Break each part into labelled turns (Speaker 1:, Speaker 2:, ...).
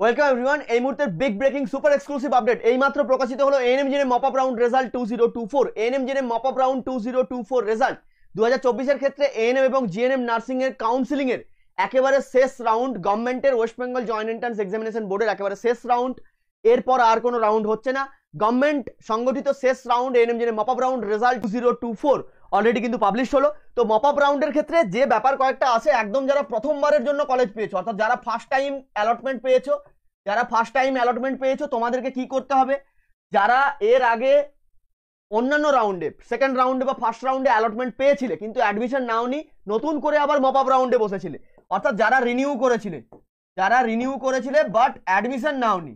Speaker 1: welcome everyone এই মুহূর্তের big breaking super exclusive update এই মাত্র প্রকাশিত হলো ANM GNM mop up round result two zero two four ANM GNM mop round two zero two four result দু হাজার চব্বিশের ক্ষেত্রে এএনএম এবং জিএনএম নার্সিংয়ের কাউন্সিলিংয়ের একেবারে শেষ রাউন্ড গভর্নমেন্টের West Bengal joint entrance examination বোর্ডের একেবারে শেষ রাউন্ড এরপর আর কোনো রাউন্ড হচ্ছে না গভর্নমেন্ট সংগঠিত শেষ round ANM GNM mop round result two zero two four already কিন্তু পাবলিশ হলো তো মপ আপ রাউন্ডের ক্ষেত্রে যে ব্যাপার কয়েকটা আছে একদম যারা প্রথমবারের জন্য কলেজ পেয়েছো অর্থাৎ যারা ফার্স্ট টাইম অ্যালটমেন্ট পেয়েছো যারা ফার্স্ট টাইম অ্যালটমেন্ট পেয়েছো তোমাদেরকে কি করতে হবে যারা এর আগে অন্যান্য রাউন্ডে সেকেন্ড রাউন্ডে বা ফার্স্ট রাউন্ডে অ্যালটমেন্ট পেয়েছিলে কিন্তু অ্যাডমিশন নাওনি নতুন করে আবার মপ আপ রাউন্ডে বসেছিলে অর্থাৎ যারা রিনিউ করেছিলে যারা রিনিউ করেছিলে বাট অ্যাডমিশন নাওনি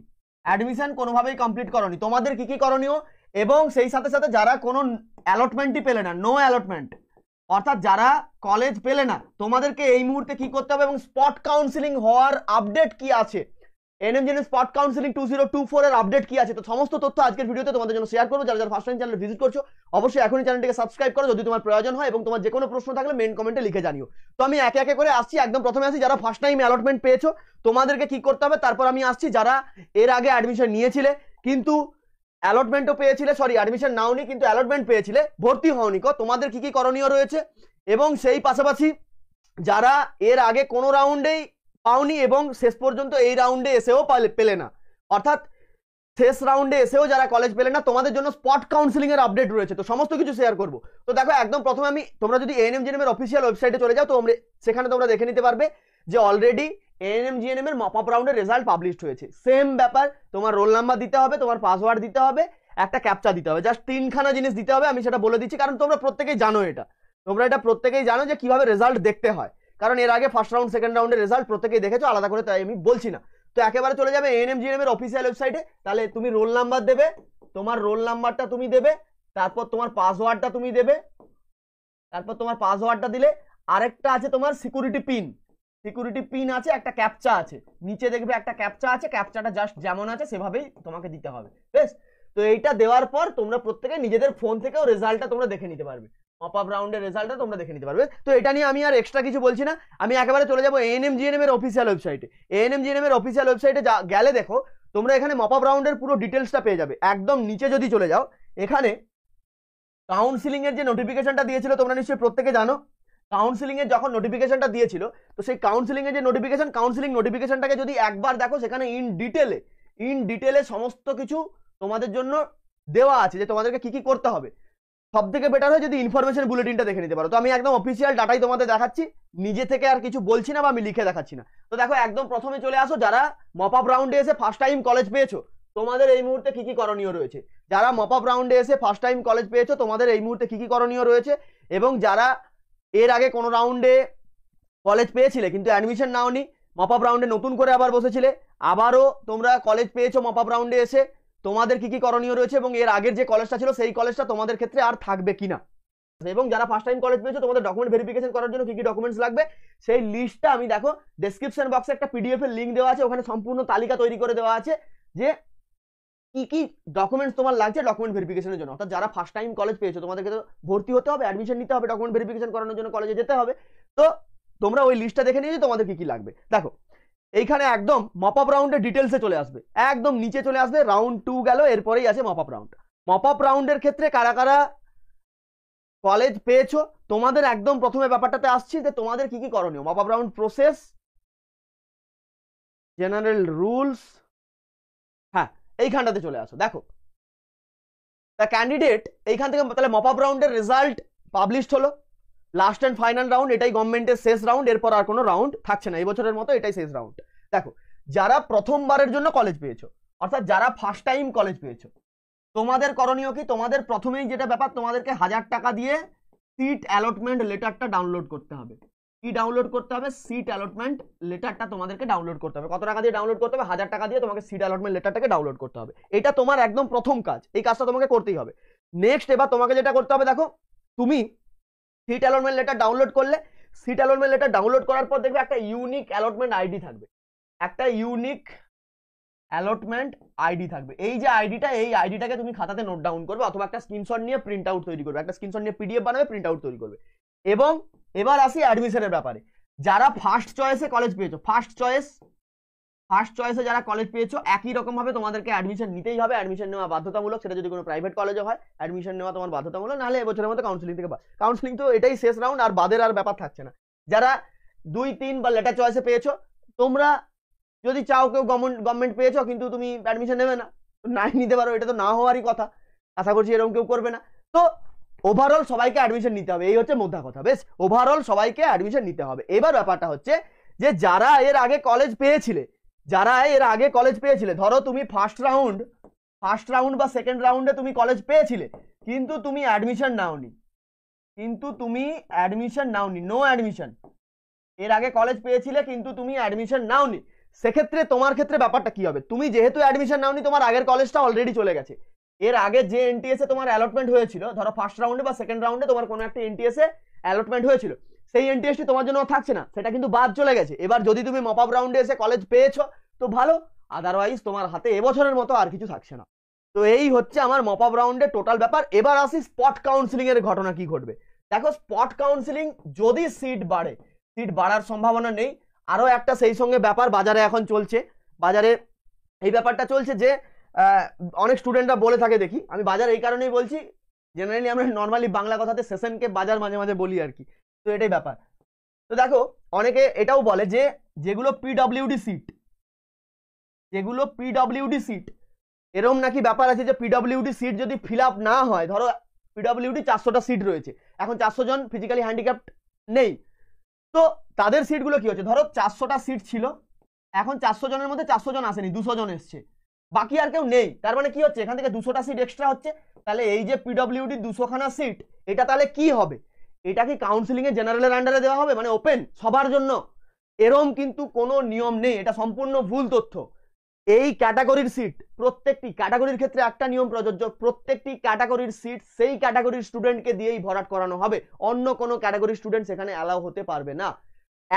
Speaker 1: অ্যাডমিশন কোনোভাবেই কমপ্লিট করনি তোমাদের কি কি করণীয় এবং সেই সাথে সাথে যারা কোনো অ্যালটমেন্টই পেলে না নো অ্যালটমেন্ট অর্থাৎ যারা কলেজ পেলে না তোমাদেরকে এই মুহূর্তে কি করতে হবে এবং স্পট কাউন্সিলিং হওয়ার আপডেট কি আছে ANM GNM spot counselling two zero two ফোরের আপডেট কি আছে তো সমস্ত তথ্য আজকের ভিডিওতে তোমাদের জন্য শেয়ার করবো যারা যারা ফার্স্ট টাইম চ্যানেল ভিজিট করছো অবশ্যই এখনই চ্যানেলটিকে সাবস্ক্রাইব করো যদি তোমার প্রয়োজন হয় এবং তোমার যে কোনো প্রশ্ন থাকলে মেন কমেন্টে লিখে জানিও তো আমি একে একে করে আসছি একদম প্রথমে আসি যারা ফার্স্ট টাইম অ্যালটমেন্ট পেয়েছো তোমাদেরকে কি করতে হবে তারপর আমি আসছি যারা এর আগে অ্যাডমিশন নিয়েছিলে কিন্তু অ্যালটমেন্টও পেয়েছিলে সরি অ্যাডমিশন নাওনি কিন্তু অ্যালটমেন্ট পেয়েছিলে ভর্তি হওনি ক তোমাদের কি কি করণীয় রয়েছে এবং সেই পাশাপাশি যারা এর আগে কোনো রাউন্ডেই পাওনি এবং শেষ পর্যন্ত এই রাউন্ডে এসেও পেলে না অর্থাৎ শেষ রাউন্ডে এসেও যারা কলেজ পেলে না তোমাদের জন্য স্পট কাউন্সিলিং এর আপডেট রয়েছে তো সমস্ত কিছু শেয়ার করবো তো দেখো একদম প্রথমে আমি তোমরা যদি এএনএম জেনেমের অফিসিয়াল ওয়েবসাইটে চলে যাও তো সেখানে তোমরা দেখে নিতে পারবে যে অলরেডি এএনএম এর মপ আপ রাউন্ডের রেজাল্ট পাবলিশড হয়েছে সেম ব্যাপার তোমার রোল নাম্বার দিতে হবে তোমার পাসওয়ার্ড দিতে হবে একটা ক্যাপচা দিতে হবে জাস্ট তিনখানা জিনিস দিতে হবে আমি সেটা বলে দিচ্ছি কারণ তোমরা প্রত্যেকেই জানো এটা তোমরা এটা প্রত্যেকেই জানো যে কিভাবে রেজাল্ট দেখতে হয় কারণ এর আগে ফার্স্ট রাউন্ড সেকেন্ড রাউন্ডের রেজাল্ট প্রত্যেকেই দেখেছো আলাদা করে তাই আমি বলছি না তো একেবারে চলে যাবে এএনএম এর অফিসিয়াল ওয়েবসাইটে তাহলে তুমি রোল নাম্বার দেবে তোমার রোল নাম্বারটা তুমি দেবে তারপর তোমার পাসওয়ার্ডটা তুমি দেবে তারপর তোমার পাসওয়ার্ডটা দিলে আরেকটা আছে তোমার সিকিউরিটি পিন সিকিউরিটি পিন আছে একটা ক্যাপচা আছে নিচে দেখবে একটা ক্যাপচা আছে ক্যাপচাটা জাস্ট যেমন আছে সেভাবেই তোমাকে দিতে হবে বেশ তো এইটা দেওয়ার পর তোমরা প্রত্যেকে নিজেদের ফোন থেকেও রেজাল্টটা তোমরা দেখে নিতে পারবে অপ আপ রাউন্ডের রেজাল্টটা তোমরা দেখে নিতে পারবে তো এটা নিয়ে আমি আর এক্সট্রা কিছু বলছি না আমি একেবারে চলে যাবো এএনএম জিএনএম এর অফিসিয়াল ওয়েবসাইটে এএনএম জিএনএম এর অফিসিয়াল ওয়েবসাইটে গেলে দেখো তোমরা এখানে মপ আপ রাউন্ডের পুরো ডিটেলসটা পেয়ে যাবে একদম নিচে যদি চলে যাও এখানে কাউন্সিলিংয়ের যে নোটিফিকেশনটা দিয়েছিল তোমরা নিশ্চয়ই প্রত্যেকে জানো কাউন্সিলিং এর যখন নোটিফিকেশনটা দিয়েছিল তো সেই কাউন্সিলিং এর যে নোটিফিকেশন কাউন্সিলিং নোটিফিকেশনটাকে যদি একবার দেখো সেখানে ইন ডিটেলে ইন ডিটেলে সমস্ত কিছু তোমাদের জন্য দেওয়া আছে যে তোমাদেরকে কি কি করতে হবে সব থেকে বেটার হয় যদি ইনফরমেশন বুলেটিনটা দেখে নিতে পারো তো আমি একদম অফিসিয়াল ডাটাই তোমাদের দেখাচ্ছি নিজে থেকে আর কিছু বলছি না বা আমি লিখে দেখাচ্ছি না তো দেখো একদম প্রথমে চলে আসো যারা মপ আপ রাউন্ডে এসে ফার্স্ট টাইম কলেজ পেয়েছো তোমাদের এই মুহূর্তে কি কি করণীয় রয়েছে যারা মপ আপ রাউন্ডে এসে ফার্স্ট টাইম কলেজ পেয়েছো তোমাদের এই মুহূর্তে কি কি করণীয় রয়েছে এবং যারা এর আগে কোনো রাউন্ডে কলেজ পেয়েছিলে কিন্তু অ্যাডমিশন নাও মপ আপ রাউন্ডে নতুন করে আবার বসেছিলে আবারও তোমরা কলেজ পেয়েছো মপ আপ রাউন্ডে এসে তোমাদের কি কি করণীয় রয়েছে এবং এর আগের যে কলেজটা ছিল সেই কলেজটা তোমাদের ক্ষেত্রে আর থাকবে কিনা এবং যারা ফার্স্ট টাইম কলেজ পেয়েছো তোমাদের ডকুমেন্ট ভেরিফিকেশন করার জন্য কি কি ডকুমেন্টস লাগবে সেই লিস্টটা আমি দেখো ডেসক্রিপশন বক্সে একটা পিডিএফ এর লিঙ্ক দেওয়া আছে ওখানে সম্পূর্ণ তালিকা তৈরি করে দেওয়া আছে যে কি কি ডকুমেন্টস তোমার লাগছে ডকুমেন্ট ভেরিফিকেশনের জন্য অর্থাৎ যারা ফার্স্ট টাইম কলেজ পেয়েছো তোমাদেরকে তো ভর্তি হতে হবে অ্যাডমিশন নিতে হবে ডকুমেন্ট ভেরিফিকেশন করানোর জন্য কলেজে যেতে হবে তো তোমরা ওই লিস্টটা দেখে নিয়ে তোমাদের কি কি লাগবে দেখো এইখানে একদম মপ আপ রাউন্ডের ডিটেলসে চলে আসবে একদম নিচে চলে আসবে রাউন্ড টু গেল এরপরেই আছে mop up round mop up রাউন্ডের ক্ষেত্রে কারা কারা কলেজ পেয়েছো তোমাদের একদম প্রথমে ব্যাপারটাতে আসছি যে তোমাদের কি কি করণীয় mop up round process general rules এইখানটাতে চলে আসো দেখো দ্য ক্যান্ডিডেট এইখান থেকে তাহলে মপ আপ রাউন্ডের রেজাল্ট পাবলিশড হলো লাস্ট অ্যান্ড ফাইনাল রাউন্ড এটাই গভর্নমেন্টের শেষ রাউন্ড এরপর আর কোনো রাউন্ড থাকছে না এই বছরের মতো এটাই শেষ রাউন্ড দেখো যারা প্রথমবারের জন্য কলেজ পেয়েছো অর্থাৎ যারা ফার্স্ট টাইম কলেজ পেয়েছো তোমাদের করণীয় কি তোমাদের প্রথমেই যেটা ব্যাপার তোমাদেরকে হাজার টাকা দিয়ে সিট অ্যালটমেন্ট লেটারটা ডাউনলোড করতে হবে কি ডাউনলোড করতে হবে সিট অ্যালটমেন্ট লেটারটা তোমাদেরকে ডাউনলোড করতে হবে কত টাকা দিয়ে ডাউনলোড করতে হবে হাজার টাকা দিয়ে তোমাকে সিট অ্যালটমেন্ট লেটারটাকে ডাউনলোড করতে হবে এটা তোমার একদম প্রথম কাজ এই কাজটা তোমাকে করতেই হবে নেক্সট এবার তোমাকে যেটা করতে হবে দেখো তুমি সিট অ্যালটমেন্ট লেটার ডাউনলোড করলে সিট অ্যালটমেন্ট লেটার ডাউনলোড করার পর দেখবে একটা ইউনিক অ্যালটমেন্ট আইডি থাকবে একটা ইউনিক অ্যালটমেন্ট আইডি থাকবে এই যে আইডিটা এই আইডিটাকে তুমি খাতাতে নোট ডাউন করবে অথবা একটা স্ক্রিনশট নিয়ে প্রিন্ট আউট তৈরি করবে একটা স্ক্রিনশট নিয়ে পিডিএফ বানাবে প্রিন্ট আউট তৈরি করবে এবং এবার আসি অ্যাডমিশনের ব্যাপারে যারা ফার্স্ট চয়েসে কলেজ পেয়েছো ফার্স্ট চয়েস ফার্স্ট চয়েসে যারা কলেজ পেয়েছো একই রকমভাবে তোমাদেরকে অ্যাডমিশন নিতেই হবে অ্যাডমিশন নেওয়া বাধ্যতামূলক সেটা যদি কোনো প্রাইভেট কলেজে হয় অ্যাডমিশন নেওয়া তোমার বাধ্যতামূলক নাহলে এবছরের মধ্যে কাউন্সিলিং থেকে কাউন্সিলিং তো এটাই শেষ রাউন্ড আর বাদের আর ব্যাপার থাকছে না যারা দুই তিন বা লেটার চয়েসে পেয়েছো তোমরা যদি চাও কেউ গভর্নমেন্ট গভর্নমেন্ট পেয়েছো কিন্তু তুমি অ্যাডমিশন নেবে না নাই নিতে পারো এটা তো না হওয়ারই কথা আশা করছি এরকম কেউ করবে না তো ওভারঅল সবাইকে অ্যাডমিশন নিতে হবে এই হচ্ছে মোদ্দা কথা বেশ ওভারঅল সবাইকে অ্যাডমিশন নিতে হবে এবার ব্যাপারটা হচ্ছে যে যারা এর আগে কলেজ পেয়েছিলে যারা এর আগে কলেজ পেয়েছিলে ধরো তুমি ফার্স্ট রাউন্ড ফার্স্ট রাউন্ড বা সেকেন্ড রাউন্ডে তুমি কলেজ পেয়েছিলে কিন্তু তুমি অ্যাডমিশন নাওনি কিন্তু তুমি অ্যাডমিশন নাওনি নো অ্যাডমিশন এর আগে কলেজ পেয়েছিলে কিন্তু তুমি অ্যাডমিশন নাওনি সেক্ষেত্রে তোমার ক্ষেত্রে ব্যাপারটা কি হবে তুমি যেহেতু অ্যাডমিশন নাওনি তোমার আগের কলেজটা অলরেডি চলে গেছে এর আগে যে এনটিএস এ তোমার অ্যালটমেন্ট হয়েছিল ধরো ফার্স্ট রাউন্ডে বা সেকেন্ড রাউন্ডে তোমার কোনো একটা এনটিএসে এ অ্যালটমেন্ট হয়েছিল সেই এনটিএসটি তোমার জন্য থাকছে না সেটা কিন্তু বাদ চলে গেছে এবার যদি তুমি মপ আপ রাউন্ডে এসে কলেজ পেয়েছো তো ভালো আদারওয়াইজ তোমার হাতে এবছরের মতো আর কিছু থাকছে না তো এই হচ্ছে আমার মপ আপ রাউন্ডে টোটাল ব্যাপার এবার আসি স্পট কাউন্সিলিং এর ঘটনা কি ঘটবে দেখো স্পট কাউন্সিলিং যদি সিট বাড়ে সিট বাড়ার সম্ভাবনা নেই আরও একটা সেই সঙ্গে ব্যাপার বাজারে এখন চলছে বাজারে এই ব্যাপারটা চলছে যে অনেক স্টুডেন্টরা বলে থাকে দেখি আমি বাজার এই কারণেই বলছি জেনারেলি আমরা নর্মালি বাংলা কথাতে সেশনকে বাজার মাঝে মাঝে বলি আর কি তো এটাই ব্যাপার তো দেখো অনেকে এটাও বলে যে যেগুলো পিডাব্লিউডি সিট যেগুলো পিডাব্লিউডি সিট এরম নাকি ব্যাপার আছে যে পিডাব্লিউডি সিট যদি ফিল আপ না হয় ধরো পিডাব্লিউডি চারশোটা সিট রয়েছে এখন চারশো জন ফিজিক্যালি হ্যান্ডিক্যাপ নেই তো তাদের সিটগুলো কি হচ্ছে ধরো চারশোটা সিট ছিল এখন চারশো জনের মধ্যে চারশো জন আসেনি দুশো জন এসছে বাকি আর কেউ নেই তার মানে কি হচ্ছে এখান থেকে দুশোটা সিট এক্সট্রা হচ্ছে তাহলে এই যে পিডব্লিউডি দুশোখানা সিট এটা তাহলে কি হবে এটা কি কাউন্সিলিংয়ে জেনারেলের আন্ডারে দেওয়া হবে মানে ওপেন সবার জন্য এরম কিন্তু কোনো নিয়ম নেই এটা সম্পূর্ণ ভুল তথ্য এই ক্যাটাগরির সিট প্রত্যেকটি ক্যাটাগরির ক্ষেত্রে একটা নিয়ম প্রযোজ্য প্রত্যেকটি ক্যাটাগরির সিট সেই ক্যাটাগরির স্টুডেন্টকে দিয়েই ভরাট করানো হবে অন্য কোনো ক্যাটাগরির স্টুডেন্ট সেখানে অ্যালাউ হতে পারবে না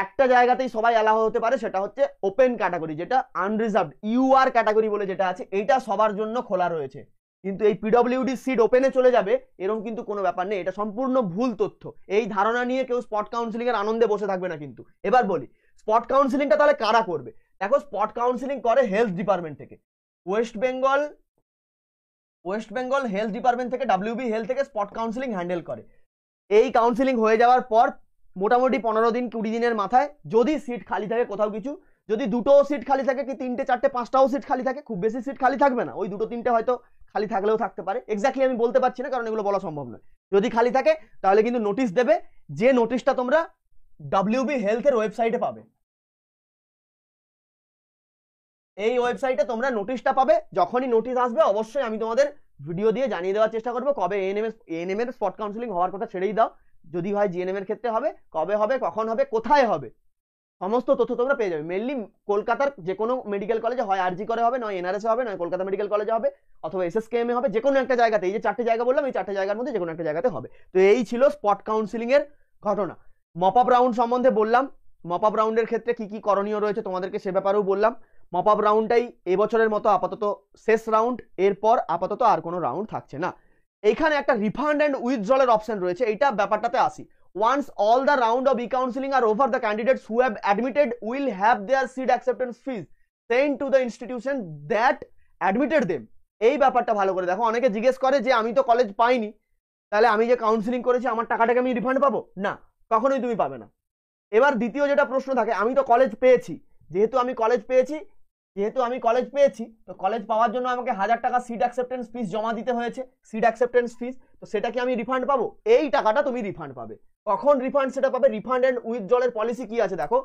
Speaker 1: একটা জায়গাতেই সবাই অ্যালাউ হতে পারে সেটা হচ্ছে ওপেন ক্যাটাগরি যেটা ইউ ইউআর ক্যাটাগরি বলে যেটা আছে এটা সবার জন্য খোলা রয়েছে কিন্তু এই পিডব্লিউডি সিট ওপেনে চলে যাবে এরকম কিন্তু কোনো ব্যাপার নেই এটা সম্পূর্ণ ভুল তথ্য এই ধারণা নিয়ে কেউ স্পট কাউন্সিলিং এর আনন্দে বসে থাকবে না কিন্তু এবার বলি স্পট কাউন্সিলিংটা তাহলে কারা করবে দেখো স্পট কাউন্সিলিং করে হেলথ ডিপার্টমেন্ট থেকে West Bengal West Bengal health department থেকে ডাব্লিউবি হেলথ থেকে স্পট কাউন্সিলিং হ্যান্ডেল করে এই কাউন্সিলিং হয়ে যাওয়ার পর মোটামুটি পনেরো দিন কুড়ি দিনের মাথায় যদি সিট খালি থাকে কোথাও কিছু যদি দুটো সিট খালি থাকে কি তিনটে চারটে পাঁচটাও সিট খালি থাকে খুব বেশি সিট খালি থাকবে না ওই দুটো তিনটে হয়তো খালি থাকলেও থাকতে পারে এক্স্যাক্টলি আমি বলতে পারছি না কারণ এগুলো বলা সম্ভব নয় যদি খালি থাকে তাহলে কিন্তু নোটিশ দেবে যে নোটিশটা তোমরা ডাব্লিউবি হেলথের ওয়েবসাইটে পাবে এই ওয়েবসাইটে তোমরা নোটিশটা পাবে যখনই নোটিশ আসবে অবশ্যই আমি তোমাদের ভিডিও দিয়ে জানিয়ে দেওয়ার চেষ্টা করবো কবে এএনএম এএনএম এর স্পট কাউন্সিলিং হওয়ার কথা ছেড়েই দাও যদি হয় জিএনএম এর ক্ষেত্রে হবে কবে হবে কখন হবে কোথায় হবে সমস্ত তথ্য তোমরা পেয়ে যাবে মেনলি কলকাতার যে কোনো মেডিকেল কলেজে হয় আরজি করে হবে নয় এনআরএস হবে নয় কলকাতা মেডিকেল কলেজে হবে অথবা এস এ হবে যে কোনো একটা জায়গাতে এই যে চারটে জায়গা বললাম এই চারটে জায়গার মধ্যে যে কোনো একটা জায়গাতে হবে তো এই ছিল স্পট কাউন্সিলিং এর ঘটনা মপ রাউন্ড সম্বন্ধে বললাম মপ আপ রাউন্ডের ক্ষেত্রে কি কি করণীয় রয়েছে তোমাদেরকে সে ব্যাপারেও বললাম মপ আপ রাউন্ডটাই এবছরের মতো আপাতত শেষ রাউন্ড এরপর আপাতত আর কোনো রাউন্ড থাকছে না এখানে একটা রিফান্ড অ্যান্ড উইথড্রলের অপশন রয়েছে এটা ব্যাপারটাতে আসি once all the round of e counselling are over the candidates who have admitted will have their seat acceptance fees sent to the institution that admitted them এই ব্যাপারটা ভালো করে দেখো অনেকে জিজ্ঞেস করে যে আমি তো কলেজ পাইনি তাহলে আমি যে কাউন্সিলিং করেছি আমার টাকাটাকে আমি রিফান্ড পাবো না কখনোই তুমি পাবে না এবার দ্বিতীয় যেটা প্রশ্ন থাকে আমি তো কলেজ পেয়েছি যেহেতু আমি কলেজ পেয়েছি যেহেতু আমি কলেজ পেয়েছি তো কলেজ পাওয়ার জন্য আমাকে হাজার টাকা সিট অ্যাকসেপ্টেন্স ফিস জমা দিতে হয়েছে সিট অ্যাকসেপ্টেন্স ফিস তো সেটা কি আমি রিফান্ড পাবো এই টাকাটা তুমি রিফান্ড পাবে কখন রিফান্ড সেটা পাবে রিফান্ড অ্যান্ড উইথড্রলের পলিসি কি আছে দেখো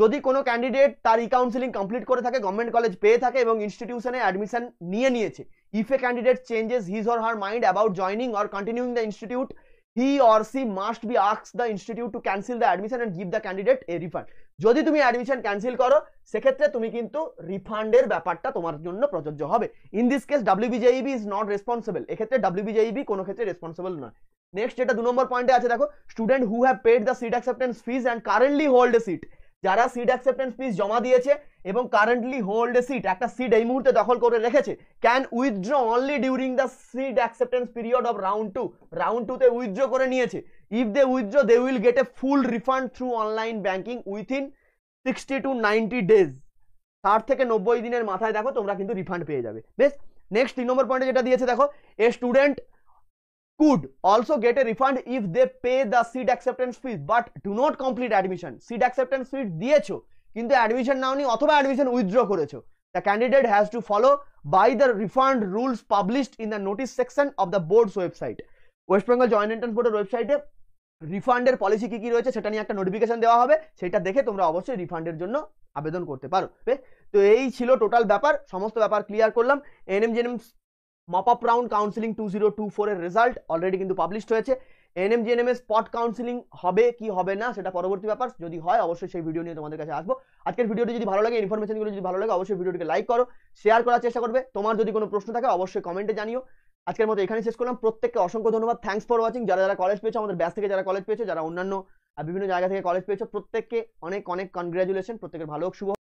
Speaker 1: যদি কোনো ক্যান্ডিডেট তার কাউন্সিলিং কমপ্লিট করে থাকে গভর্নমেন্ট কলেজ পেয়ে থাকে এবং ইনস্টিটিউশনে অ্যাডমিশন নিয়ে নিয়েছে if a candidate changes his or her mind about joining or continuing the institute he or she must be আক্স the institute to cancel the admission and give the candidate a refund যদি তুমি admission cancel করো সেক্ষেত্রে তুমি কিন্তু রিফান্ডের ব্যাপারটা তোমার জন্য প্রযোজ্য হবে in this case WBJEEB is not responsible এক্ষেত্রে ডাব্লিউবিজেইবি e কোনো ক্ষেত্রে রেসপন্সিবল নয় নেক্সট যেটা দু নম্বর পয়েন্টে আছে দেখো student who have paid the seat acceptance fees and currently hold a seat যারা সিট অ্যাকসেপ্টেন্স ফিজ জমা দিয়েছে এবং কারেন্টলি হোল্ড এ সিট একটা সিট এই মুহূর্তে দখল করে রেখেছে can withdraw only during the seat acceptance period of round two round টুতে উইথড্র করে নিয়েছে if they withdraw they will get a full refund through online banking within sixty to ninety days ষাট থেকে নব্বই দিনের মাথায় দেখো তোমরা কিন্তু রিফান্ড পেয়ে যাবে বেশ নেক্সট তিন নম্বর পয়েন্টে যেটা দিয়েছে দেখো a student could also get a refund if they pay the seat acceptance fees but do not complete admission seat acceptance fees দিয়েছো কিন্তু অ্যাডমিশন নাওনি অথবা অ্যাডমিশন উইথড্র করেছো the candidate has to follow by the refund rules published in the notice section of the board's website West Bengal joint entrance বোর্ডের ওয়েবসাইটে রিফান্ডের policy কী কী রয়েছে সেটা নিয়ে একটা নোটিফিকেশান দেওয়া হবে সেটা দেখে তোমরা অবশ্যই রিফান্ডের জন্য আবেদন করতে পারো তো এই ছিল টোটাল ব্যাপার সমস্ত ব্যাপার ক্লিয়ার করলাম NM JNM mop up round counselling two zero two ফোরের রেজাল্ট অলরেডি কিন্তু পাবলিশড হয়েছে এনএম জেএনএমএস স্পট কাউন্সিলিং হবে কি হবে না সেটা পরবর্তী ব্যাপার যদি হয় অবশ্যই সেই ভিডিও নিয়ে তোমাদের কাছে আসবো আজকের ভিডিওটি যদি ভালো লাগে ইনফরমেশনগুলো যদি ভালো লাগে অবশ্যই ভিডিওটিকে লাইক করো শেয়ার করার চেষ্টা করবে তোমার যদি কোনো প্রশ্ন থাকে অবশ্যই কমেন্টে জানিও আজকের মতো এখানে শেষ করলাম প্রত্যেককে অসংখ্য ধন্যবাদ থ্যাংকস ফর ওয়াচিং যারা যারা কলেজ পেয়েছে আমাদের ব্যাস থেকে যারা কলেজ পেয়েছে যারা অন্যান্য বিভিন্ন জায়গা থেকে কলেজ পেয়েছে প্রত্যেককে অনেক অনেক কনগ্রাচুলেশন প্রত্যেকের ভালো শুভ